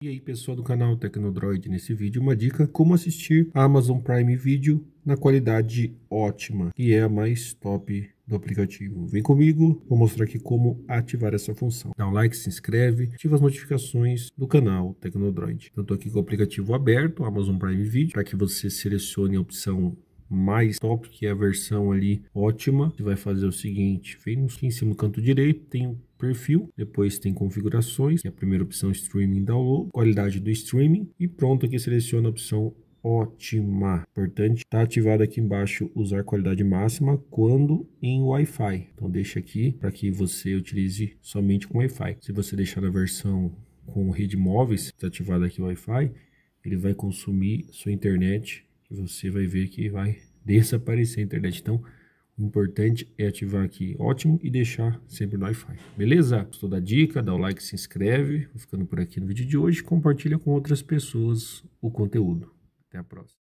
E aí pessoal do canal Tecnodroid, nesse vídeo uma dica como assistir Amazon Prime Video na qualidade ótima, que é a mais top do aplicativo. Vem comigo, vou mostrar aqui como ativar essa função. Dá um like, se inscreve, ativa as notificações do canal Tecnodroid. Então estou aqui com o aplicativo aberto, Amazon Prime Video, para que você selecione a opção mais top, que é a versão ali ótima. Você vai fazer o seguinte, vem aqui em cima no canto direito, tem o perfil, depois tem configurações, que é a primeira opção streaming download, qualidade do streaming e pronto, aqui seleciona a opção ótima. Importante, tá ativado aqui embaixo usar qualidade máxima quando em Wi-Fi. Então deixa aqui para que você utilize somente com Wi-Fi. Se você deixar na versão com rede móveis, ativado aqui o Wi-Fi, ele vai consumir sua internet que você vai ver que vai desaparecer a internet. Então, o importante é ativar aqui ótimo e deixar sempre no Wi-Fi. Beleza? Gostou da dica? Dá o like, se inscreve. Vou ficando por aqui no vídeo de hoje. Compartilha com outras pessoas o conteúdo. Até a próxima.